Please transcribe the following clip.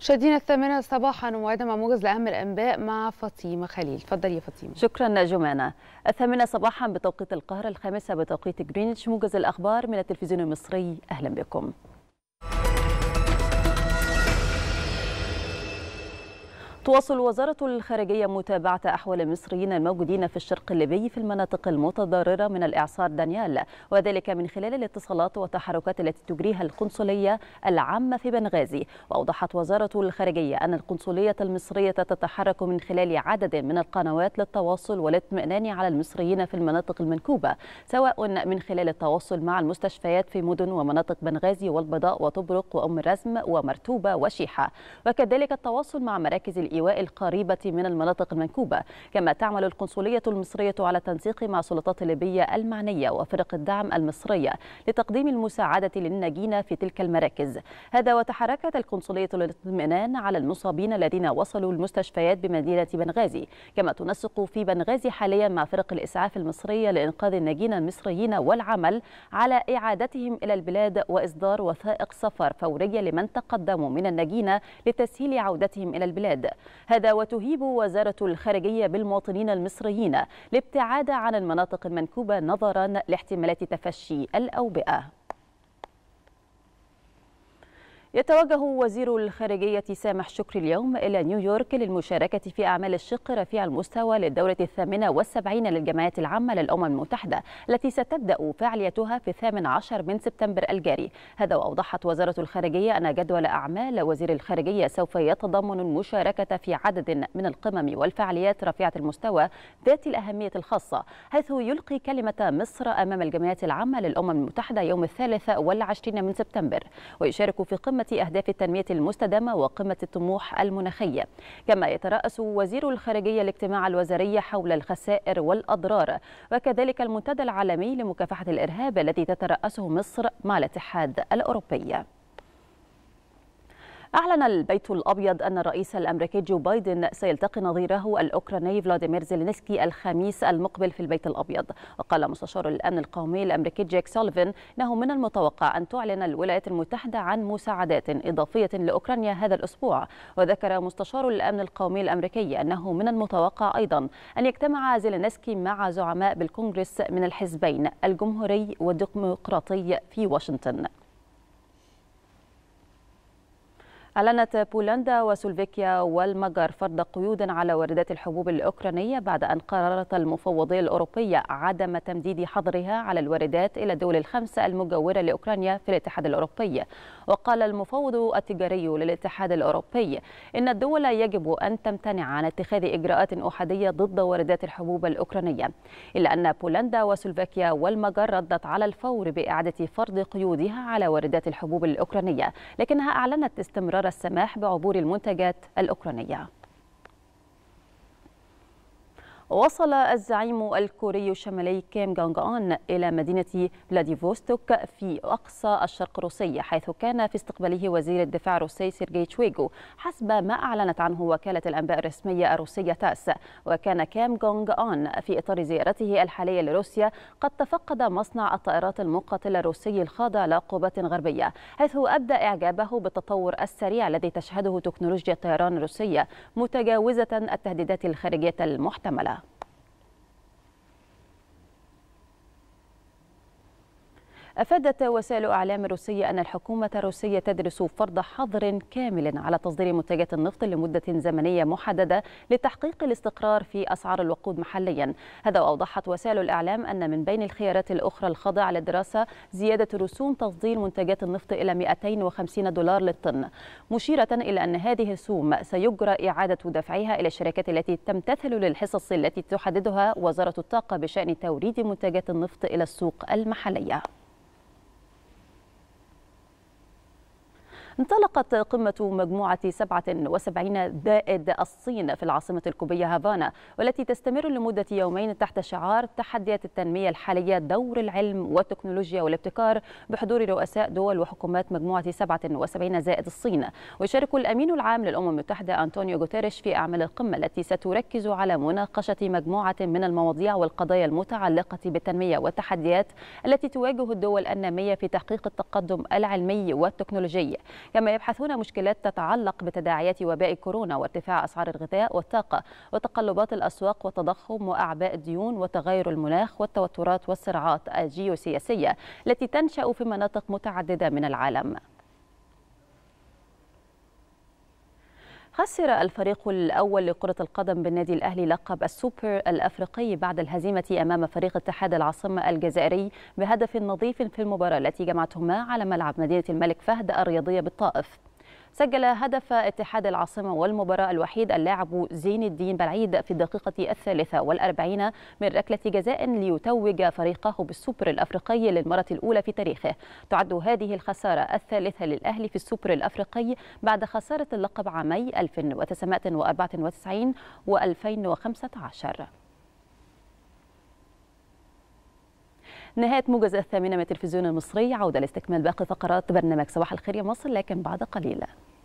مشاهدينا الثامنة صباحا موعدنا مع موجز لأهم الأنباء مع فاطمة خليل، تفضل يا فاطمة. شكرا جمانة. الثامنة صباحا بتوقيت القاهرة، الخامسة بتوقيت جرينتش، موجز الأخبار من التلفزيون المصري، أهلا بكم. تواصل وزارة الخارجية متابعة أحوال المصريين الموجودين في الشرق الليبي في المناطق المتضررة من الإعصار دانيال وذلك من خلال الاتصالات والتحركات التي تجريها القنصلية العامة في بنغازي وأوضحت وزارة الخارجية أن القنصلية المصرية تتحرك من خلال عدد من القنوات للتواصل والاطمئنان على المصريين في المناطق المنكوبة سواء من خلال التواصل مع المستشفيات في مدن ومناطق بنغازي والبيضاء وطبرق وأم رزم ومرتوبة وشيحة وكذلك التواصل مع مراكز الإيواء القريبة من المناطق المنكوبة كما تعمل القنصلية المصرية على التنسيق مع السلطات الليبية المعنية وفرق الدعم المصرية لتقديم المساعدة للناجين في تلك المراكز هذا وتحركت القنصلية للاطمئنان على المصابين الذين وصلوا المستشفيات بمدينة بنغازي كما تنسق في بنغازي حاليا مع فرق الإسعاف المصرية لإنقاذ الناجين المصريين والعمل على إعادتهم إلى البلاد وإصدار وثائق سفر فورية لمن تقدموا من الناجين لتسهيل عودتهم إلى البلاد هذا وتهيب وزارة الخارجية بالمواطنين المصريين الابتعاد عن المناطق المنكوبة نظرا لاحتمالات تفشي الأوبئة يتوجه وزير الخارجية سامح شكري اليوم إلى نيويورك للمشاركة في أعمال الشق رفيع المستوى للدورة الثامنة والسبعين للجمعيات العامة للأمم المتحدة التي ستبدأ فعاليتها في الثامن عشر من سبتمبر الجاري هذا وأوضحت وزارة الخارجية أن جدول أعمال وزير الخارجية سوف يتضمن المشاركة في عدد من القمم والفعاليات رفيعة المستوى ذات الأهمية الخاصة حيث يلقي كلمة مصر أمام الجمعيات العامة للأمم المتحدة يوم الثالث والعشرين من سبتمبر ويشارك في قمة أهداف التنمية المستدامة وقمة الطموح المناخية كما يترأس وزير الخارجية الاجتماع الوزاري حول الخسائر والأضرار وكذلك المنتدى العالمي لمكافحة الإرهاب الذي تترأسه مصر مع الاتحاد الأوروبي أعلن البيت الأبيض أن الرئيس الأمريكي جو بايدن سيلتقي نظيره الأوكراني فلاديمير زيلينسكي الخميس المقبل في البيت الأبيض وقال مستشار الأمن القومي الأمريكي جيك سولفن أنه من المتوقع أن تعلن الولايات المتحدة عن مساعدات إضافية لأوكرانيا هذا الأسبوع وذكر مستشار الأمن القومي الأمريكي أنه من المتوقع أيضا أن يجتمع زيلينسكي مع زعماء بالكونغرس من الحزبين الجمهوري والديمقراطي في واشنطن أعلنت بولندا وسلوفاكيا والمجر فرض قيود على واردات الحبوب الأوكرانية بعد أن قررت المفوضية الأوروبية عدم تمديد حظرها على الواردات إلى الدول الخمسة المجاورة لأوكرانيا في الاتحاد الأوروبي وقال المفوض التجاري للاتحاد الأوروبي إن الدول يجب أن تمتنع عن اتخاذ إجراءات أحادية ضد واردات الحبوب الأوكرانية إلا أن بولندا وسلوفاكيا والمجر ردت على الفور بإعادة فرض قيودها على واردات الحبوب الأوكرانية لكنها أعلنت استمرار قرر السماح بعبور المنتجات الأوكرانية وصل الزعيم الكوري الشمالي كيم جونج أون إلى مدينة فلاديفوستوك في أقصى الشرق الروسي حيث كان في استقباله وزير الدفاع الروسي سيرجي تشويجو حسب ما أعلنت عنه وكالة الأنباء الرسمية الروسية تاس وكان كيم جونج أون في إطار زيارته الحالية لروسيا قد تفقد مصنع الطائرات المقاتلة الروسي الخاضع لعقوبة غربية حيث أبدى إعجابه بالتطور السريع الذي تشهده تكنولوجيا الطيران الروسية متجاوزة التهديدات الخارجية المحتملة أفادت وسائل أعلام روسية أن الحكومة الروسية تدرس فرض حظر كامل على تصدير منتجات النفط لمدة زمنية محددة لتحقيق الاستقرار في أسعار الوقود محليا هذا وأوضحت وسائل الإعلام أن من بين الخيارات الأخرى الخاضعة للدراسة زيادة رسوم تصدير منتجات النفط إلى 250 دولار للطن مشيرة إلى أن هذه السوم سيجرى إعادة دفعها إلى الشركات التي تمتثل للحصص التي تحددها وزارة الطاقة بشأن توريد منتجات النفط إلى السوق المحلية انطلقت قمة مجموعة 77 دائد الصين في العاصمة الكوبية هافانا والتي تستمر لمدة يومين تحت شعار تحديات التنمية الحالية دور العلم والتكنولوجيا والابتكار بحضور رؤساء دول وحكومات مجموعة 77 زائد الصين ويشارك الأمين العام للأمم المتحدة أنطونيو غوتيريش في أعمال القمة التي ستركز على مناقشة مجموعة من المواضيع والقضايا المتعلقة بالتنمية والتحديات التي تواجه الدول النامية في تحقيق التقدم العلمي والتكنولوجي كما يبحثون مشكلات تتعلق بتداعيات وباء كورونا وارتفاع أسعار الغذاء والطاقة وتقلبات الأسواق والتضخم وأعباء الديون وتغير المناخ والتوترات والصراعات الجيوسياسية التي تنشأ في مناطق متعددة من العالم خسر الفريق الأول لكرة القدم بالنادي الأهلي لقب السوبر الأفريقي بعد الهزيمة أمام فريق اتحاد العاصمة الجزائري بهدف نظيف في المباراة التي جمعتهما على ملعب مدينة الملك فهد الرياضية بالطائف سجل هدف اتحاد العاصمة والمباراة الوحيد اللاعب زين الدين بلعيد في الدقيقة الثالثة والأربعين من ركلة جزاء ليتوج فريقه بالسوبر الأفريقي للمرة الأولى في تاريخه تعد هذه الخسارة الثالثة للأهلي في السوبر الأفريقي بعد خسارة اللقب عامي 1994 و 2015 نهاية موجز الثامنة من التلفزيون المصري عودة لاستكمال باقي فقرات برنامج صباح الخير يا مصر لكن بعد قليل